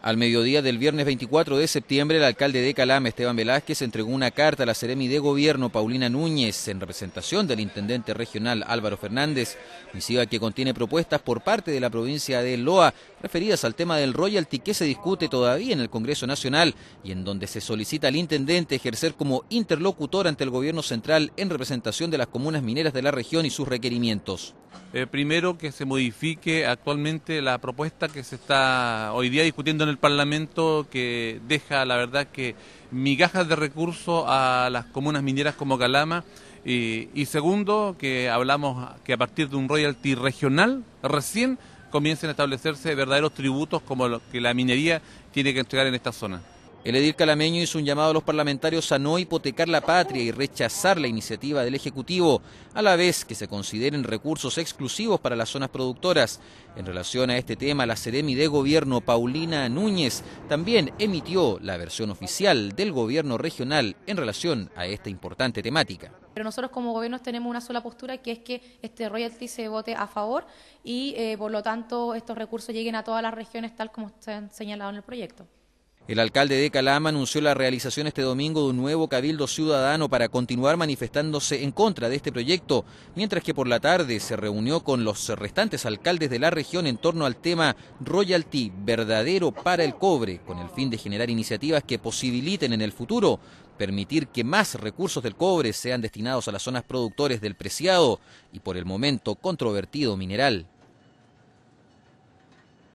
Al mediodía del viernes 24 de septiembre, el alcalde de Calama, Esteban Velázquez, entregó una carta a la Seremi de Gobierno, Paulina Núñez, en representación del intendente regional Álvaro Fernández, misiva que contiene propuestas por parte de la provincia de Loa referidas al tema del royalty que se discute todavía en el Congreso Nacional y en donde se solicita al intendente ejercer como interlocutor ante el gobierno central en representación de las comunas mineras de la región y sus requerimientos. Eh, primero que se modifique actualmente la propuesta que se está hoy día discutiendo en el Parlamento que deja la verdad que migajas de recursos a las comunas mineras como Calama y segundo que hablamos que a partir de un royalty regional recién comiencen a establecerse verdaderos tributos como los que la minería tiene que entregar en esta zona. El edil calameño hizo un llamado a los parlamentarios a no hipotecar la patria y rechazar la iniciativa del Ejecutivo, a la vez que se consideren recursos exclusivos para las zonas productoras. En relación a este tema, la Seremi de Gobierno, Paulina Núñez, también emitió la versión oficial del Gobierno regional en relación a esta importante temática. Pero nosotros como gobierno tenemos una sola postura, que es que este royalty se vote a favor y eh, por lo tanto estos recursos lleguen a todas las regiones tal como está señalado en el proyecto. El alcalde de Calama anunció la realización este domingo de un nuevo cabildo ciudadano para continuar manifestándose en contra de este proyecto, mientras que por la tarde se reunió con los restantes alcaldes de la región en torno al tema royalty verdadero para el cobre, con el fin de generar iniciativas que posibiliten en el futuro permitir que más recursos del cobre sean destinados a las zonas productores del preciado y por el momento controvertido mineral.